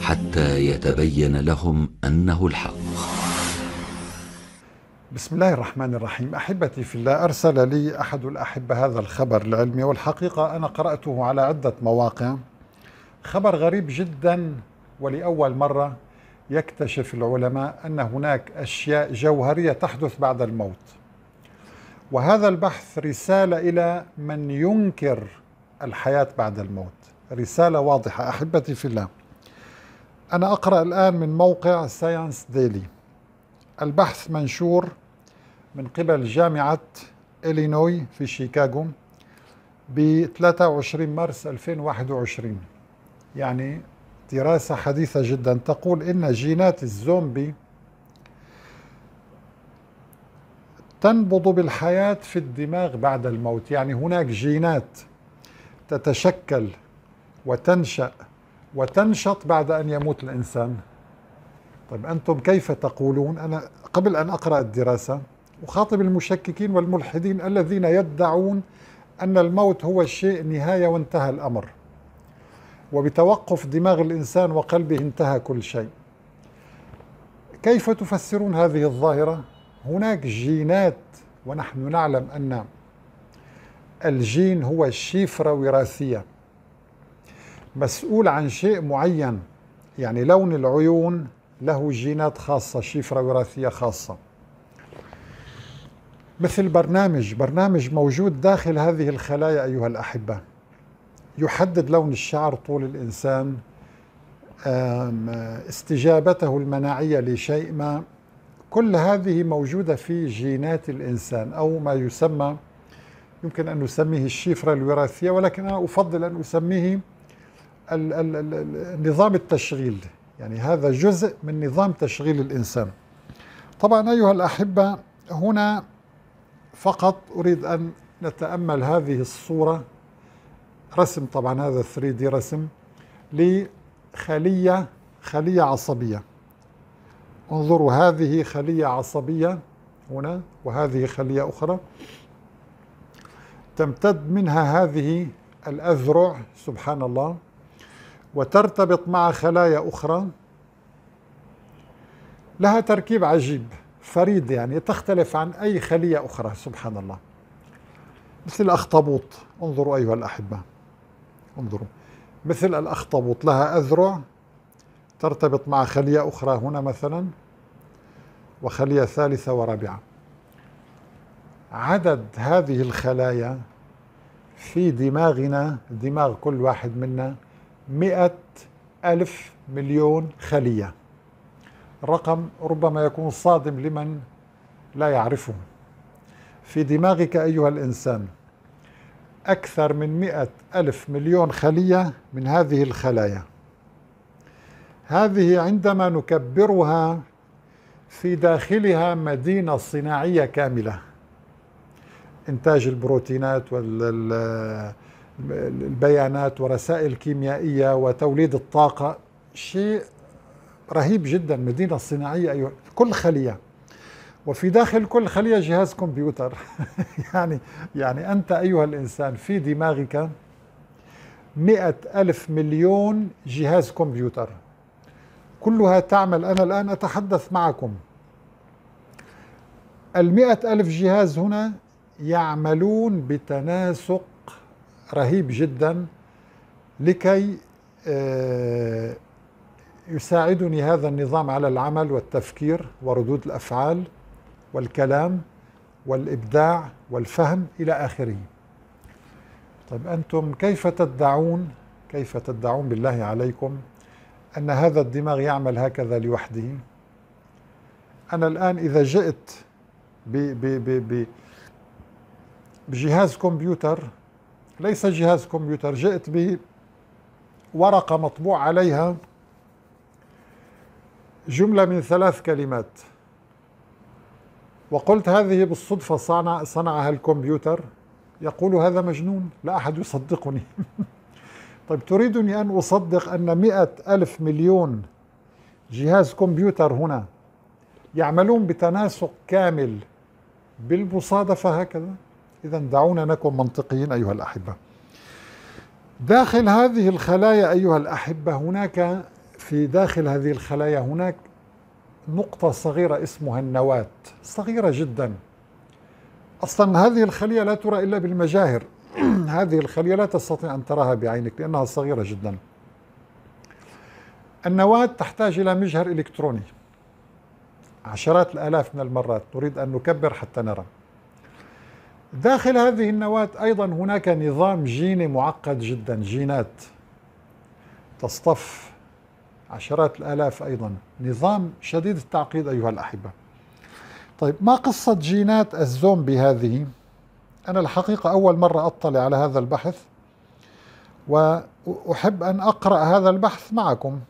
حتى يتبين لهم انه الحق بسم الله الرحمن الرحيم احبتي في الله ارسل لي احد الاحبه هذا الخبر العلمي والحقيقه انا قراته على عده مواقع خبر غريب جدا ولاول مره يكتشف العلماء ان هناك اشياء جوهريه تحدث بعد الموت وهذا البحث رساله الى من ينكر الحياه بعد الموت رساله واضحه احبتي في الله أنا أقرأ الآن من موقع ساينس ديلي البحث منشور من قبل جامعة إلينوي في شيكاغو ب 23 مارس 2021 يعني دراسة حديثة جدا تقول إن جينات الزومبي تنبض بالحياة في الدماغ بعد الموت يعني هناك جينات تتشكل وتنشأ وتنشط بعد أن يموت الإنسان طيب أنتم كيف تقولون أنا قبل أن أقرأ الدراسة أخاطب المشككين والملحدين الذين يدعون أن الموت هو الشيء نهاية وانتهى الأمر وبتوقف دماغ الإنسان وقلبه انتهى كل شيء كيف تفسرون هذه الظاهرة؟ هناك جينات ونحن نعلم أن الجين هو شفرة وراثية مسؤول عن شيء معين يعني لون العيون له جينات خاصة شفرة وراثية خاصة مثل برنامج برنامج موجود داخل هذه الخلايا أيها الأحبة يحدد لون الشعر طول الإنسان استجابته المناعية لشيء ما كل هذه موجودة في جينات الإنسان أو ما يسمى يمكن أن نسميه الشفرة الوراثية ولكن أنا أفضل أن أسميه ال ال نظام التشغيل يعني هذا جزء من نظام تشغيل الإنسان طبعا أيها الأحبة هنا فقط أريد أن نتأمل هذه الصورة رسم طبعا هذا 3D رسم لخلية خلية عصبية انظروا هذه خلية عصبية هنا وهذه خلية أخرى تمتد منها هذه الأذرع سبحان الله وترتبط مع خلايا أخرى لها تركيب عجيب فريد يعني تختلف عن أي خلية أخرى سبحان الله مثل الأخطبوط انظروا أيها الأحبة انظروا مثل الأخطبوط لها أذرع ترتبط مع خلية أخرى هنا مثلا وخلية ثالثة ورابعة عدد هذه الخلايا في دماغنا دماغ كل واحد منا مئة ألف مليون خلية رقم ربما يكون صادم لمن لا يعرفه في دماغك أيها الإنسان أكثر من مئة ألف مليون خلية من هذه الخلايا هذه عندما نكبرها في داخلها مدينة صناعية كاملة إنتاج البروتينات وال البيانات ورسائل كيميائية وتوليد الطاقة شيء رهيب جدا مدينة صناعية أيوة كل خلية وفي داخل كل خلية جهاز كمبيوتر يعني يعني أنت أيها الإنسان في دماغك مئة ألف مليون جهاز كمبيوتر كلها تعمل أنا الآن أتحدث معكم المئة ألف جهاز هنا يعملون بتناسق رهيب جدا لكي آه، يساعدني هذا النظام على العمل والتفكير وردود الافعال والكلام والابداع والفهم الى اخره. طيب انتم كيف تدعون كيف تدعون بالله عليكم ان هذا الدماغ يعمل هكذا لوحده؟ انا الان اذا جئت ب ب ب بجهاز كمبيوتر ليس جهاز كمبيوتر جئت بورقة مطبوع عليها جملة من ثلاث كلمات وقلت هذه بالصدفة صنع صنعها الكمبيوتر يقول هذا مجنون لا أحد يصدقني طيب تريدني أن أصدق أن مئة ألف مليون جهاز كمبيوتر هنا يعملون بتناسق كامل بالمصادفة هكذا إذا دعونا نكون منطقيين أيها الأحبة داخل هذه الخلايا أيها الأحبة هناك في داخل هذه الخلايا هناك نقطة صغيرة اسمها النواة صغيرة جدا أصلا هذه الخلية لا ترى إلا بالمجاهر هذه الخلية لا تستطيع أن تراها بعينك لأنها صغيرة جدا النواة تحتاج إلى مجهر إلكتروني عشرات الآلاف من المرات نريد أن نكبر حتى نرى داخل هذه النواة أيضا هناك نظام جيني معقد جدا جينات تصطف عشرات الآلاف أيضا نظام شديد التعقيد أيها الأحبة طيب ما قصة جينات الزومبي هذه؟ أنا الحقيقة أول مرة أطلع على هذا البحث وأحب أن أقرأ هذا البحث معكم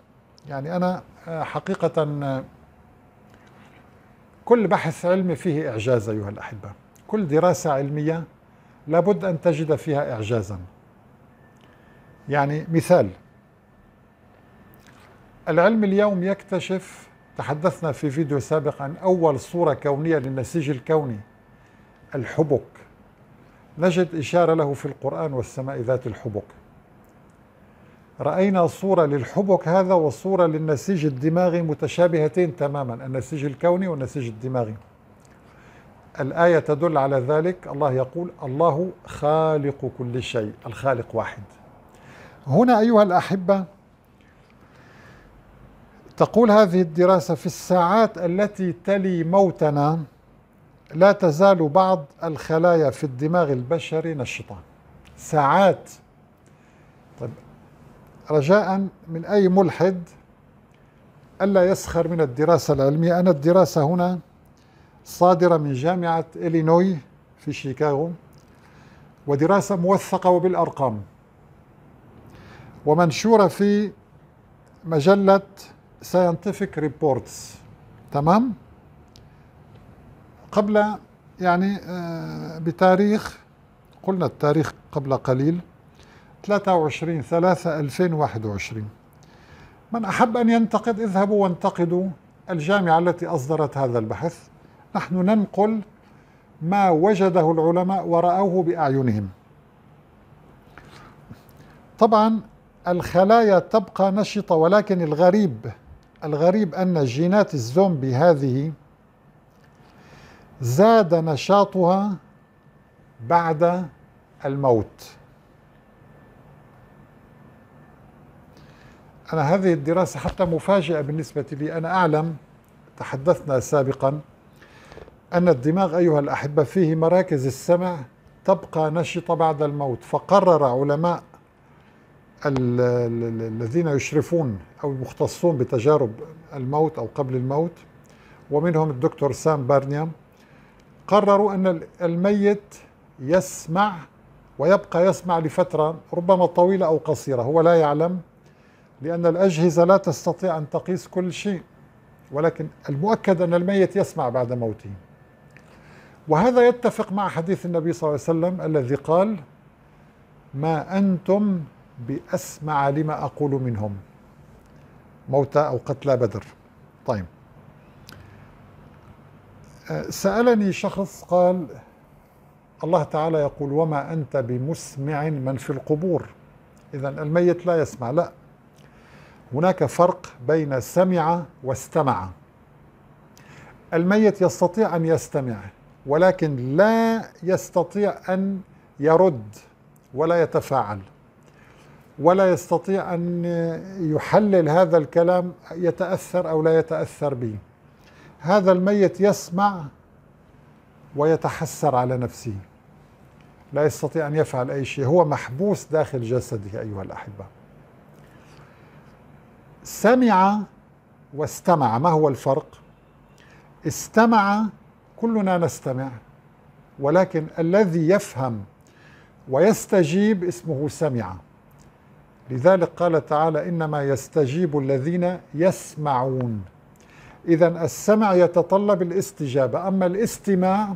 يعني أنا آه، حقيقة آه، كل بحث علمي فيه إعجاز أيها الأحبة كل دراسة علمية لابد أن تجد فيها إعجازا يعني مثال العلم اليوم يكتشف تحدثنا في فيديو سابق عن أول صورة كونية للنسيج الكوني الحبك نجد إشارة له في القرآن والسماء ذات الحبك رأينا صورة للحبك هذا وصورة للنسيج الدماغي متشابهتين تماما النسيج الكوني والنسيج الدماغي الآية تدل على ذلك الله يقول الله خالق كل شيء الخالق واحد هنا أيها الأحبة تقول هذه الدراسة في الساعات التي تلي موتنا لا تزال بعض الخلايا في الدماغ البشري نشطة ساعات طيب رجاء من أي ملحد ألا يسخر من الدراسة العلمية أنا الدراسة هنا صادرة من جامعة إلينوي في شيكاغو ودراسة موثقة وبالأرقام ومنشورة في مجلة ساينتفك ريبورتس تمام قبل يعني آه، بتاريخ قلنا التاريخ قبل قليل 23 3 2021 من أحب أن ينتقد اذهبوا وانتقدوا الجامعة التي أصدرت هذا البحث نحن ننقل ما وجده العلماء ورأوه بأعينهم طبعا الخلايا تبقى نشطة ولكن الغريب الغريب أن جينات الزومبي هذه زاد نشاطها بعد الموت أنا هذه الدراسة حتى مفاجئة بالنسبة لي أنا أعلم تحدثنا سابقا أن الدماغ أيها الأحبة فيه مراكز السمع تبقى نشطة بعد الموت فقرر علماء الذين يشرفون أو المختصون بتجارب الموت أو قبل الموت ومنهم الدكتور سام بارنيام قرروا أن الميت يسمع ويبقى يسمع لفترة ربما طويلة أو قصيرة هو لا يعلم لأن الأجهزة لا تستطيع أن تقيس كل شيء ولكن المؤكد أن الميت يسمع بعد موته وهذا يتفق مع حديث النبي صلى الله عليه وسلم الذي قال ما أنتم بأسمع لما أقول منهم موتى أو قتلى بدر طيب أه، سألني شخص قال الله تعالى يقول وما أنت بمسمع من في القبور إذا الميت لا يسمع لا هناك فرق بين سمع واستمع الميت يستطيع أن يستمع ولكن لا يستطيع أن يرد ولا يتفاعل ولا يستطيع أن يحلل هذا الكلام يتأثر أو لا يتأثر به هذا الميت يسمع ويتحسر على نفسه لا يستطيع أن يفعل أي شيء هو محبوس داخل جسده أيها الأحبة سمع واستمع ما هو الفرق استمع كلنا نستمع ولكن الذي يفهم ويستجيب اسمه سمع لذلك قال تعالى انما يستجيب الذين يسمعون اذا السمع يتطلب الاستجابه اما الاستماع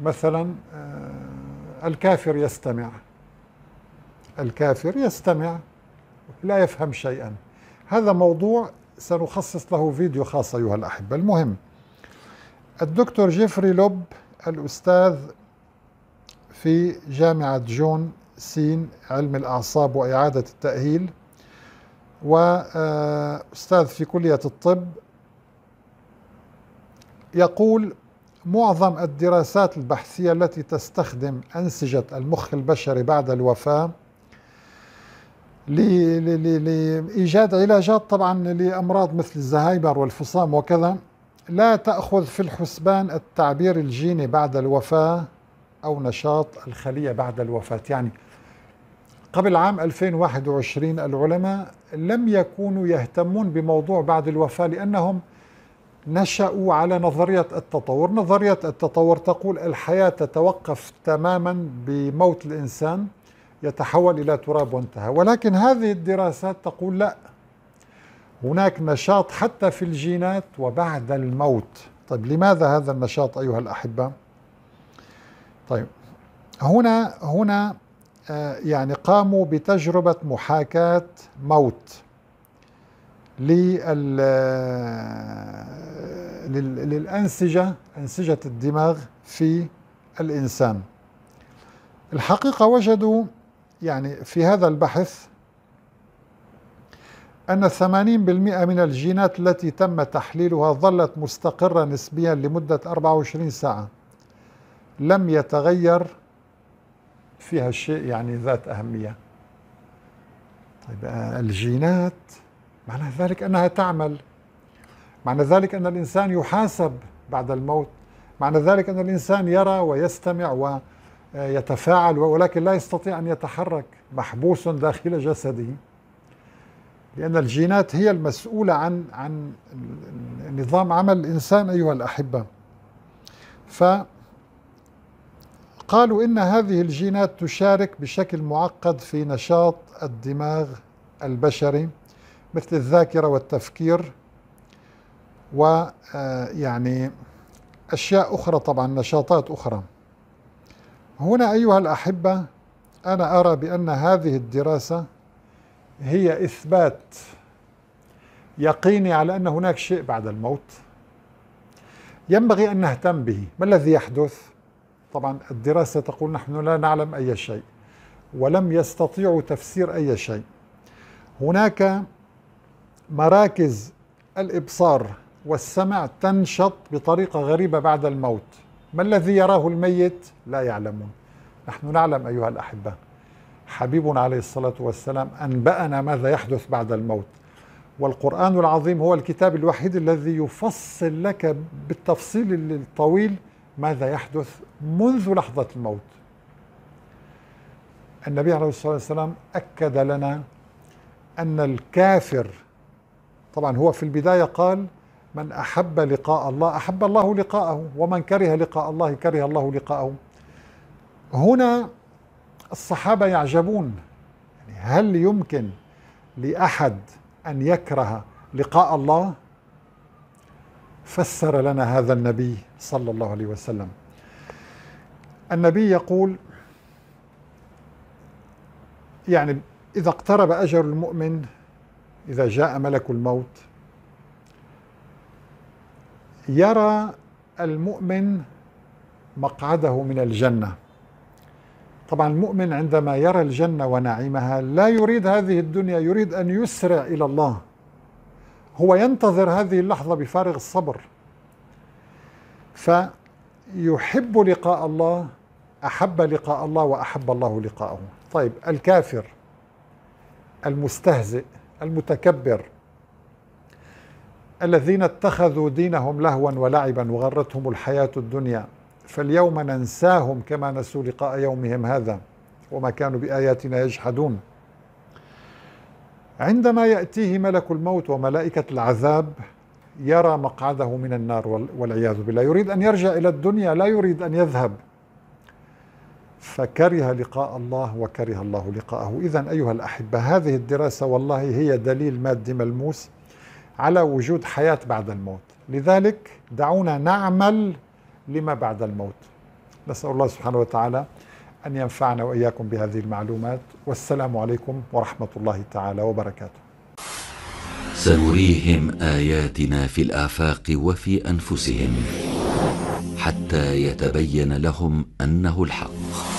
مثلا آه، الكافر يستمع الكافر يستمع لا يفهم شيئا هذا موضوع سنخصص له فيديو خاص ايها الاحبه المهم الدكتور جيفري لوب الأستاذ في جامعة جون سين علم الأعصاب وإعادة التأهيل وأستاذ في كلية الطب يقول معظم الدراسات البحثية التي تستخدم أنسجة المخ البشري بعد الوفاة لإيجاد علاجات طبعا لأمراض مثل الزهايمر والفصام وكذا لا تأخذ في الحسبان التعبير الجيني بعد الوفاة أو نشاط الخلية بعد الوفاة يعني قبل عام 2021 العلماء لم يكونوا يهتمون بموضوع بعد الوفاة لأنهم نشأوا على نظرية التطور نظرية التطور تقول الحياة تتوقف تماما بموت الإنسان يتحول إلى تراب وانتهى ولكن هذه الدراسات تقول لا هناك نشاط حتى في الجينات وبعد الموت طيب لماذا هذا النشاط أيها الأحبة طيب هنا هنا آه، يعني قاموا بتجربة محاكاة موت آه، للأنسجة أنسجة الدماغ في الإنسان الحقيقة وجدوا يعني في هذا البحث أن 80% من الجينات التي تم تحليلها ظلت مستقرة نسبيا لمدة 24 ساعة لم يتغير فيها شيء يعني ذات أهمية طيب آه، الجينات معنى ذلك أنها تعمل معنى ذلك أن الإنسان يحاسب بعد الموت معنى ذلك أن الإنسان يرى ويستمع ويتفاعل آه، ولكن لا يستطيع أن يتحرك محبوس داخل جسده لأن الجينات هي المسؤولة عن عن نظام عمل الإنسان أيها الأحبة فقالوا إن هذه الجينات تشارك بشكل معقد في نشاط الدماغ البشري مثل الذاكرة والتفكير ويعني آه، أشياء أخرى طبعا نشاطات أخرى هنا أيها الأحبة أنا أرى بأن هذه الدراسة هي إثبات يقيني على أن هناك شيء بعد الموت ينبغي أن نهتم به ما الذي يحدث؟ طبعا الدراسة تقول نحن لا نعلم أي شيء ولم يستطيعوا تفسير أي شيء هناك مراكز الإبصار والسمع تنشط بطريقة غريبة بعد الموت ما الذي يراه الميت؟ لا يعلمون نحن نعلم أيها الأحبة حبيبنا عليه الصلاة والسلام أنبأنا ماذا يحدث بعد الموت والقرآن العظيم هو الكتاب الوحيد الذي يفصل لك بالتفصيل الطويل ماذا يحدث منذ لحظة الموت النبي عليه الصلاة والسلام أكد لنا أن الكافر طبعا هو في البداية قال من أحب لقاء الله أحب الله لقاءه ومن كره لقاء الله كره الله لقاءه هنا الصحابة يعجبون يعني هل يمكن لأحد أن يكره لقاء الله فسر لنا هذا النبي صلى الله عليه وسلم النبي يقول يعني إذا اقترب أجر المؤمن إذا جاء ملك الموت يرى المؤمن مقعده من الجنة طبعا المؤمن عندما يرى الجنة ونعيمها لا يريد هذه الدنيا يريد أن يسرع إلى الله هو ينتظر هذه اللحظة بفارغ الصبر فيحب لقاء الله أحب لقاء الله وأحب الله لقاءه طيب الكافر المستهزئ المتكبر الذين اتخذوا دينهم لهوا ولعبا وغرتهم الحياة الدنيا فاليوم ننساهم كما نسوا لقاء يومهم هذا وما كانوا بآياتنا يجحدون عندما يأتيه ملك الموت وملائكة العذاب يرى مقعده من النار والعياذ بالله يريد أن يرجع إلى الدنيا لا يريد أن يذهب فكره لقاء الله وكره الله لقاءه إذا أيها الأحبة هذه الدراسة والله هي دليل مادي ملموس على وجود حياة بعد الموت لذلك دعونا نعمل لما بعد الموت نسأل الله سبحانه وتعالى أن ينفعنا وإياكم بهذه المعلومات والسلام عليكم ورحمة الله تعالى وبركاته سنريهم آياتنا في الآفاق وفي أنفسهم حتى يتبين لهم أنه الحق